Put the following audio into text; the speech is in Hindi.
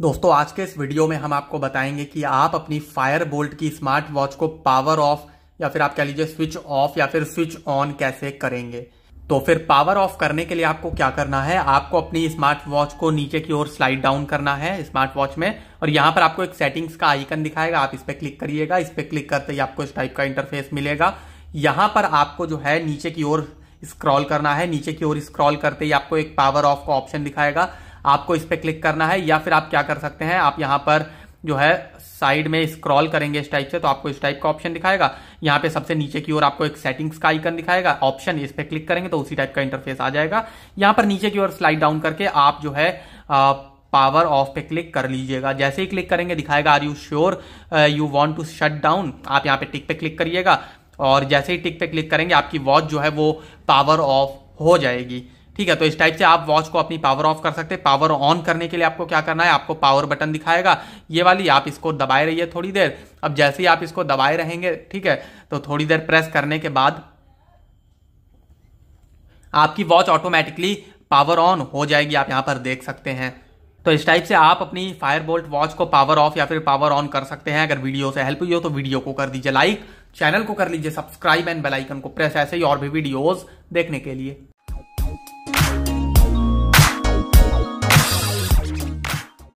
दोस्तों आज के इस वीडियो में हम आपको बताएंगे कि आप अपनी फायर बोल्ट की स्मार्ट वॉच को पावर ऑफ या फिर आप कह लीजिए स्विच ऑफ या फिर स्विच ऑन कैसे करेंगे तो फिर पावर ऑफ करने के लिए आपको क्या करना है आपको अपनी स्मार्ट वॉच को नीचे की ओर स्लाइड डाउन करना है स्मार्ट वॉच में और यहां पर आपको एक सेटिंग्स का आइकन दिखाएगा आप इस पर क्लिक करिएगा इस पर क्लिक करते ही आपको इस टाइप का इंटरफेस मिलेगा यहां पर आपको जो है नीचे की ओर स्क्रॉल करना है नीचे की ओर स्क्रॉल करते ही आपको एक पावर ऑफ का ऑप्शन दिखाएगा आपको इस पर क्लिक करना है या फिर आप क्या कर सकते हैं आप यहां पर जो है साइड में स्क्रॉल करेंगे इस टाइप से तो आपको इस टाइप का ऑप्शन दिखाएगा यहाँ पे सबसे नीचे की ओर आपको एक सेटिंग्स का आइकन दिखाएगा ऑप्शन इस पर क्लिक करेंगे तो उसी टाइप का इंटरफेस आ जाएगा यहाँ पर नीचे की ओर स्लाइड डाउन करके आप जो है आ, पावर ऑफ पे क्लिक कर लीजिएगा जैसे ही क्लिक करेंगे दिखाएगा are you sure you want to shut down आप यहाँ पे टिक पे क्लिक करिएगा और जैसे ही टिक पे क्लिक करेंगे आपकी वॉच जो है वो पावर ऑफ हो जाएगी ठीक है तो इस टाइप से आप वॉच को अपनी पावर ऑफ कर सकते हैं पावर ऑन करने के लिए आपको क्या करना है आपको पावर बटन दिखाएगा ये वाली आप इसको दबाए रहिए थोड़ी देर अब जैसे ही आप इसको दबाए रहेंगे ठीक है तो थोड़ी देर प्रेस करने के बाद आपकी वॉच ऑटोमेटिकली पावर ऑन हो जाएगी आप यहाँ पर देख सकते हैं तो इस टाइप से आप अपनी फायर बोल्ट वॉच को पावर ऑफ या फिर पावर ऑन कर सकते हैं अगर वीडियो से हेल्प हुई हो तो वीडियो को कर दीजिए लाइक चैनल को कर लीजिए सब्सक्राइब एंड बेल आइकन को प्रेस ऐसे ही और भी वीडियोस देखने के लिए